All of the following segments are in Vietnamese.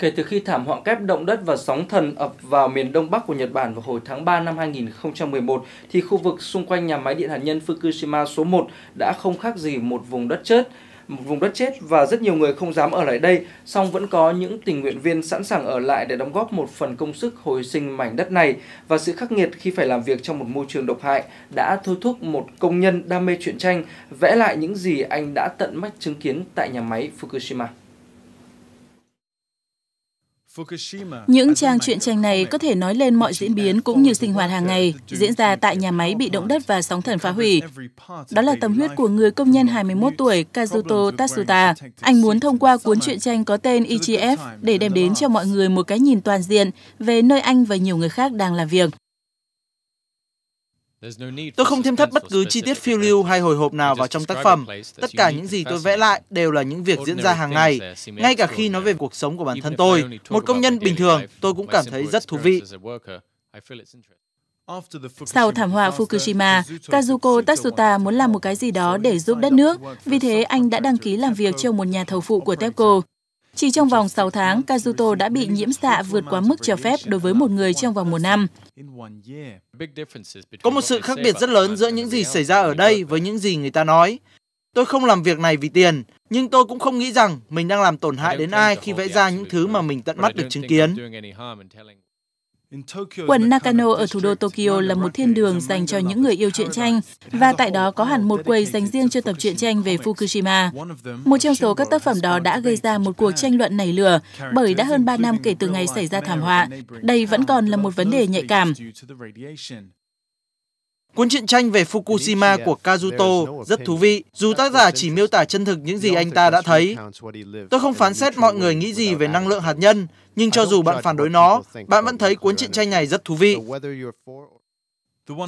kể từ khi thảm họa kép động đất và sóng thần ập vào miền đông bắc của Nhật Bản vào hồi tháng 3 năm 2011 thì khu vực xung quanh nhà máy điện hạt nhân Fukushima số 1 đã không khác gì một vùng đất chết một vùng đất chết và rất nhiều người không dám ở lại đây, song vẫn có những tình nguyện viên sẵn sàng ở lại để đóng góp một phần công sức hồi sinh mảnh đất này và sự khắc nghiệt khi phải làm việc trong một môi trường độc hại đã thôi thúc một công nhân đam mê truyện tranh vẽ lại những gì anh đã tận mắt chứng kiến tại nhà máy Fukushima. Những trang truyện tranh này có thể nói lên mọi diễn biến cũng như sinh hoạt hàng ngày diễn ra tại nhà máy bị động đất và sóng thần phá hủy. Đó là tâm huyết của người công nhân 21 tuổi Kazuto Tatsuta. Anh muốn thông qua cuốn truyện tranh có tên IGF e để đem đến cho mọi người một cái nhìn toàn diện về nơi anh và nhiều người khác đang làm việc. Tôi không thêm thắt bất cứ chi tiết phiêu lưu hay hồi hộp nào vào trong tác phẩm. Tất cả những gì tôi vẽ lại đều là những việc diễn ra hàng ngày, ngay cả khi nói về cuộc sống của bản thân tôi. Một công nhân bình thường, tôi cũng cảm thấy rất thú vị. Sau thảm họa Fukushima, Kazuko Tatsuta muốn làm một cái gì đó để giúp đất nước, vì thế anh đã đăng ký làm việc cho một nhà thầu phụ của TEPCO. Chỉ trong vòng 6 tháng, Kazuto đã bị nhiễm xạ vượt quá mức cho phép đối với một người trong vòng một năm. Có một sự khác biệt rất lớn giữa những gì xảy ra ở đây với những gì người ta nói. Tôi không làm việc này vì tiền, nhưng tôi cũng không nghĩ rằng mình đang làm tổn hại đến ai khi vẽ ra những thứ mà mình tận mắt được chứng kiến. Quận Nakano ở thủ đô Tokyo là một thiên đường dành cho những người yêu truyện tranh, và tại đó có hẳn một quầy dành riêng cho tập truyện tranh về Fukushima. Một trong số các tác phẩm đó đã gây ra một cuộc tranh luận nảy lửa, bởi đã hơn 3 năm kể từ ngày xảy ra thảm họa, đây vẫn còn là một vấn đề nhạy cảm. Cuốn truyện tranh về Fukushima của Kazuto rất thú vị, dù tác giả chỉ miêu tả chân thực những gì anh ta đã thấy. Tôi không phán xét mọi người nghĩ gì về năng lượng hạt nhân, nhưng cho dù bạn phản đối nó, bạn vẫn thấy cuốn truyện tranh này rất thú vị.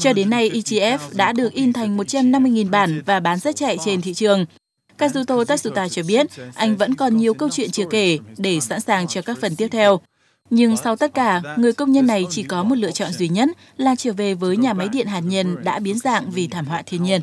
Cho đến nay, EGF đã được in thành 150.000 bản và bán rất chạy trên thị trường. Kazuto Tatsuta cho biết anh vẫn còn nhiều câu chuyện chưa kể để sẵn sàng cho các phần tiếp theo. Nhưng sau tất cả, người công nhân này chỉ có một lựa chọn duy nhất là trở về với nhà máy điện hạt nhân đã biến dạng vì thảm họa thiên nhiên.